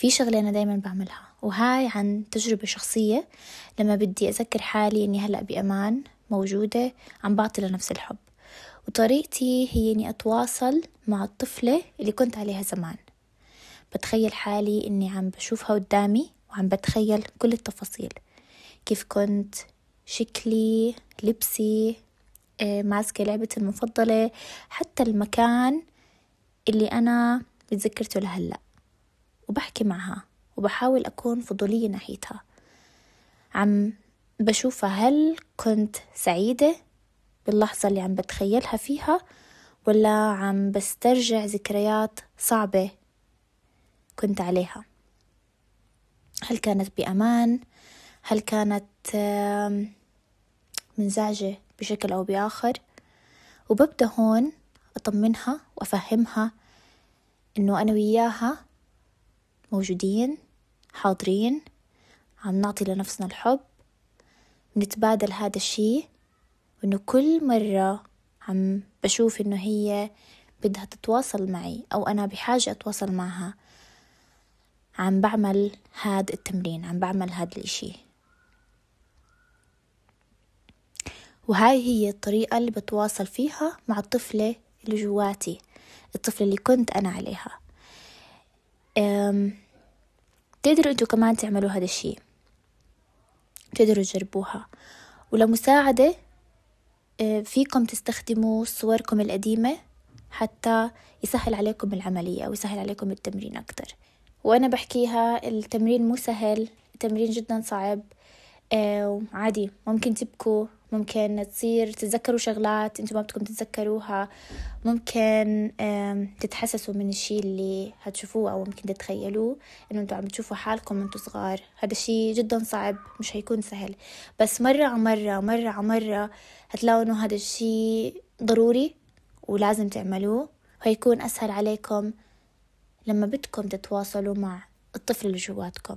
في شغلة أنا دايما بعملها وهاي عن تجربة شخصية لما بدي أذكر حالي أني هلأ بأمان موجودة عم بعطي لنفس الحب وطريقتي هي أني أتواصل مع الطفلة اللي كنت عليها زمان بتخيل حالي أني عم بشوفها قدامي وعم بتخيل كل التفاصيل كيف كنت شكلي لبسي آه، ماسكة لعبتي المفضلة حتى المكان اللي أنا بتذكرته لهلأ وبحكي معها وبحاول أكون فضولية ناحيتها عم بشوفها هل كنت سعيدة باللحظة اللي عم بتخيلها فيها ولا عم بسترجع ذكريات صعبة كنت عليها هل كانت بأمان هل كانت منزعجة بشكل أو بآخر وببدأ هون أطمنها وأفهمها إنه أنا وياها موجودين حاضرين عم نعطي لنفسنا الحب نتبادل هذا الشي وإنه كل مرة عم بشوف إنه هي بدها تتواصل معي أو أنا بحاجة أتواصل معها عم بعمل هاد التمرين عم بعمل هاد الإشي وهاي هي الطريقة اللي بتواصل فيها مع الطفلة اللي جواتي الطفلة اللي كنت أنا عليها تقدروا انتوا كمان تعملوا هذا الشيء تقدروا تجربوها ولمساعدة أه، فيكم تستخدموا صوركم القديمة حتى يسهل عليكم العملية ويسهل عليكم التمرين أكتر وأنا بحكيها التمرين مو سهل التمرين جدا صعب أه، عادي ممكن تبكوا ممكن تصير تتذكروا شغلات انتم ما بدكم تتذكروها ممكن تتحسسوا من الشيء اللي هتشوفوه او ممكن تتخيلوه انه انتم عم تشوفوا حالكم وانتم صغار هذا الشيء جدا صعب مش هيكون سهل بس مرة على مرة مرة على مرة هتلاقوا انه هذا الشيء ضروري ولازم تعملوه وهيكون اسهل عليكم لما بدكم تتواصلوا مع الطفل اللي جواتكم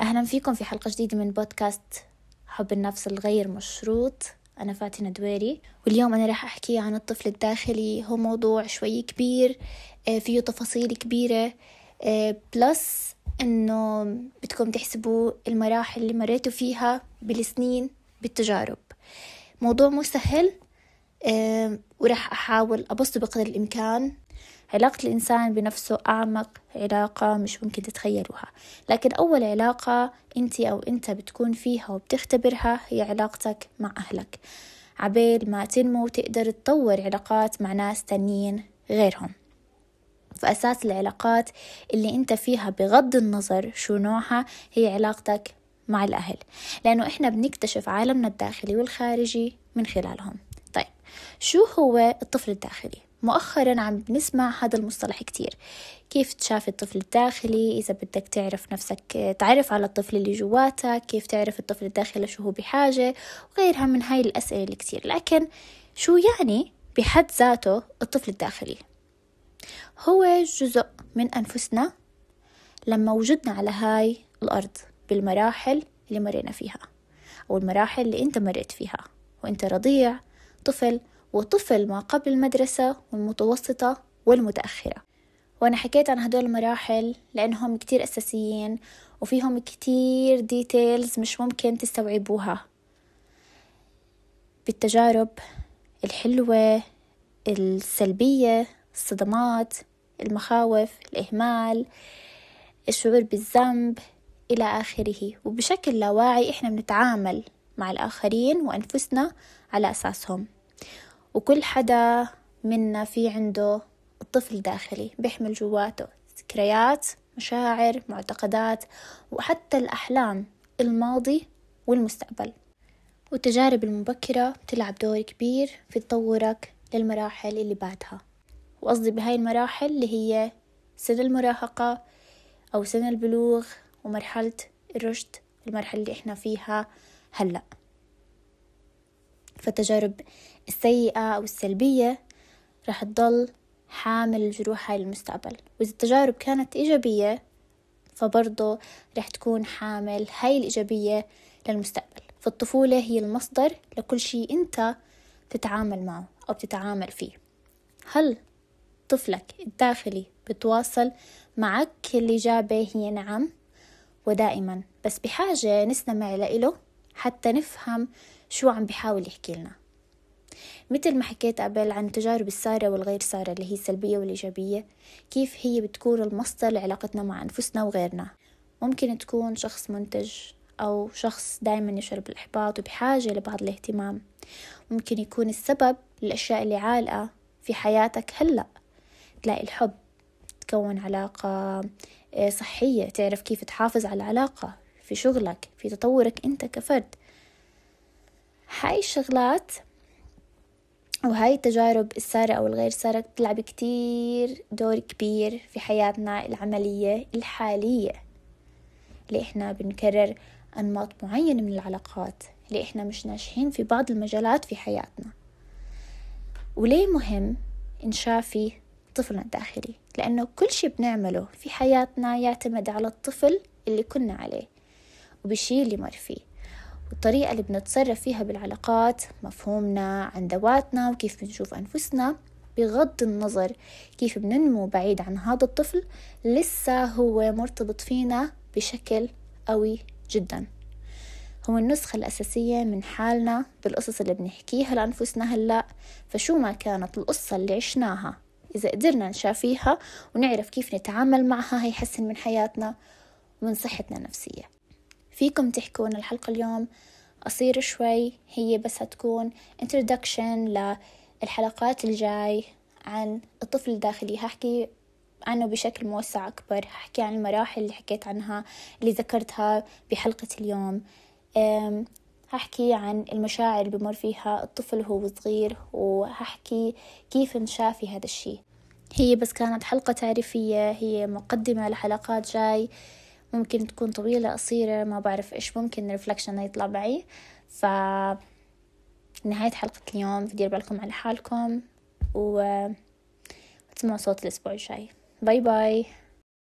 أهلا فيكم في حلقة جديدة من بودكاست حب النفس الغير مشروط أنا فاتنة دويري واليوم أنا راح أحكي عن الطفل الداخلي هو موضوع شوي كبير آه، فيه تفاصيل كبيرة بلس آه، أنه بدكم تحسبوا المراحل اللي مريتوا فيها بالسنين بالتجارب موضوع مو سهل آه، وراح أحاول أبسطه بقدر الإمكان علاقة الإنسان بنفسه أعمق علاقة مش ممكن تتخيلوها لكن أول علاقة أنت أو أنت بتكون فيها وبتختبرها هي علاقتك مع أهلك عبيل ما تنمو وتقدر تطور علاقات مع ناس تانيين غيرهم فأساس العلاقات اللي أنت فيها بغض النظر شو نوعها هي علاقتك مع الأهل لأنه إحنا بنكتشف عالمنا الداخلي والخارجي من خلالهم طيب شو هو الطفل الداخلي مؤخرا عم نسمع هذا المصطلح كتير كيف تشاف الطفل الداخلي إذا بدك تعرف نفسك تعرف على الطفل اللي جواتك كيف تعرف الطفل الداخلي شو هو بحاجة وغيرها من هاي الأسئلة اللي كتير لكن شو يعني بحد ذاته الطفل الداخلي هو جزء من أنفسنا لما وجدنا على هاي الأرض بالمراحل اللي مرينا فيها أو المراحل اللي أنت مريت فيها وأنت رضيع طفل وطفل ما قبل المدرسة والمتوسطة والمتأخرة وأنا حكيت عن هدول المراحل لأنهم كتير أساسيين وفيهم كتير ديتيلز مش ممكن تستوعبوها بالتجارب الحلوة السلبية الصدمات المخاوف الإهمال الشعور بالذنب إلى آخره وبشكل لا واعي إحنا بنتعامل مع الآخرين وأنفسنا على أساسهم وكل حدا منا في عنده طفل داخلي بيحمل جواته ذكريات مشاعر معتقدات وحتى الأحلام الماضي والمستقبل والتجارب المبكرة بتلعب دور كبير في تطورك للمراحل اللي بعدها وقصدي بهاي المراحل اللي هي سن المراهقة أو سن البلوغ ومرحلة الرشد المرحلة اللي إحنا فيها هلأ فالتجارب السيئة أو السلبية رح تضل حامل الجروح هاي للمستقبل وإذا التجارب كانت إيجابية فبرضه رح تكون حامل هاي الإيجابية للمستقبل فالطفولة هي المصدر لكل شيء أنت بتتعامل معه أو بتتعامل فيه هل طفلك الداخلي بتواصل معك الإجابة هي نعم ودائما بس بحاجة نستمع له حتى نفهم شو عم بيحاول يحكي لنا مثل ما حكيت قبل عن التجارب السارة والغير سارة اللي هي السلبية والإيجابية كيف هي بتكون المصدر لعلاقتنا مع أنفسنا وغيرنا ممكن تكون شخص منتج أو شخص دايما يشعر بالإحباط وبحاجة لبعض الاهتمام ممكن يكون السبب للأشياء اللي عالقة في حياتك هلأ تلاقي الحب تكون علاقة آه، صحية تعرف كيف تحافظ على العلاقة في شغلك في تطورك أنت كفرد هاي الشغلات وهاي التجارب السارة أو الغير سارة بتلعب كتير دور كبير في حياتنا العملية الحالية اللي إحنا بنكرر أنماط معينة من العلاقات اللي إحنا مش ناجحين في بعض المجالات في حياتنا وليه مهم نشافي طفلنا الداخلي لأنه كل شي بنعمله في حياتنا يعتمد على الطفل اللي كنا عليه وبالشي اللي مر فيه والطريقة اللي بنتصرف فيها بالعلاقات مفهومنا عن ذواتنا وكيف بنشوف أنفسنا بغض النظر كيف بننمو بعيد عن هذا الطفل لسه هو مرتبط فينا بشكل قوي جدا هو النسخة الأساسية من حالنا بالقصص اللي بنحكيها لأنفسنا هلأ فشو ما كانت القصة اللي عشناها إذا قدرنا نشافيها ونعرف كيف نتعامل معها هيحسن من حياتنا ومن صحتنا النفسية فيكم تحكون الحلقة اليوم قصيرة شوي هي بس هتكون introduction للحلقات الجاي عن الطفل الداخلي هحكي عنه بشكل موسع أكبر هحكي عن المراحل اللي حكيت عنها اللي ذكرتها بحلقة اليوم هحكي عن المشاعر اللي بمر فيها الطفل وهو صغير وهحكي كيف نشافي هذا الشي هي بس كانت حلقة تعريفية هي مقدمة لحلقات جاي ممكن تكون طويلة قصيرة ما بعرف إيش ممكن الرفلكشن يطلع معي ف نهاية حلقة اليوم بدير بالكم على حالكم و تسمعوا صوت الأسبوع الجاي باي باي